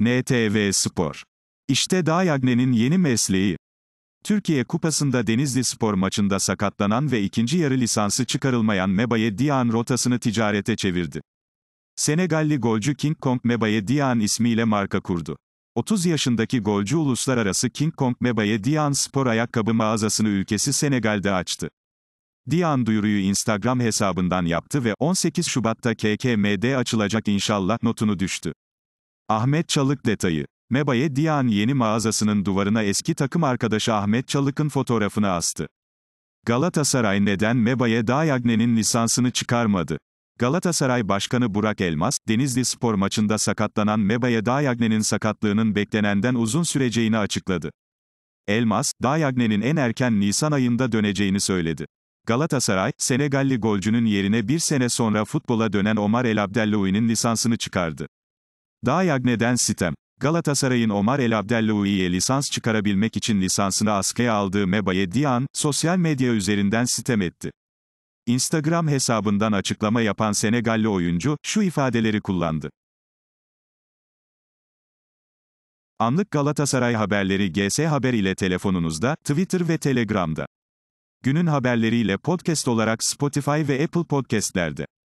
NTV Spor. İşte Dayagne'nin yeni mesleği. Türkiye Kupası'nda Denizli Spor maçında sakatlanan ve ikinci yarı lisansı çıkarılmayan Mebaye Dian rotasını ticarete çevirdi. Senegalli golcü King Kong Mebaye Dian ismiyle marka kurdu. 30 yaşındaki golcü uluslararası King Kong Mebaye Dian spor ayakkabı mağazasını ülkesi Senegal'de açtı. Dian duyuruyu Instagram hesabından yaptı ve 18 Şubat'ta KKM'de açılacak inşallah notunu düştü. Ahmet Çalık detayı. Mebaye Diyan yeni mağazasının duvarına eski takım arkadaşı Ahmet Çalık'ın fotoğrafını astı. Galatasaray neden Mebaye Dayagne'nin lisansını çıkarmadı? Galatasaray Başkanı Burak Elmas, Denizli Spor maçında sakatlanan Mebaye Dayagne'nin sakatlığının beklenenden uzun süreceğini açıkladı. Elmas, Dayagne'nin en erken Nisan ayında döneceğini söyledi. Galatasaray, Senegalli golcünün yerine bir sene sonra futbola dönen Omar El Abdelloui'nin lisansını çıkardı. Daha Yagne'den sitem. Galatasaray'ın Omar El Abdelloui'ye lisans çıkarabilmek için lisansını askıya aldığı Mebaye Dian, sosyal medya üzerinden sitem etti. Instagram hesabından açıklama yapan Senegalli oyuncu, şu ifadeleri kullandı. Anlık Galatasaray haberleri GS Haber ile telefonunuzda, Twitter ve Telegram'da. Günün haberleriyle podcast olarak Spotify ve Apple Podcast'lerde.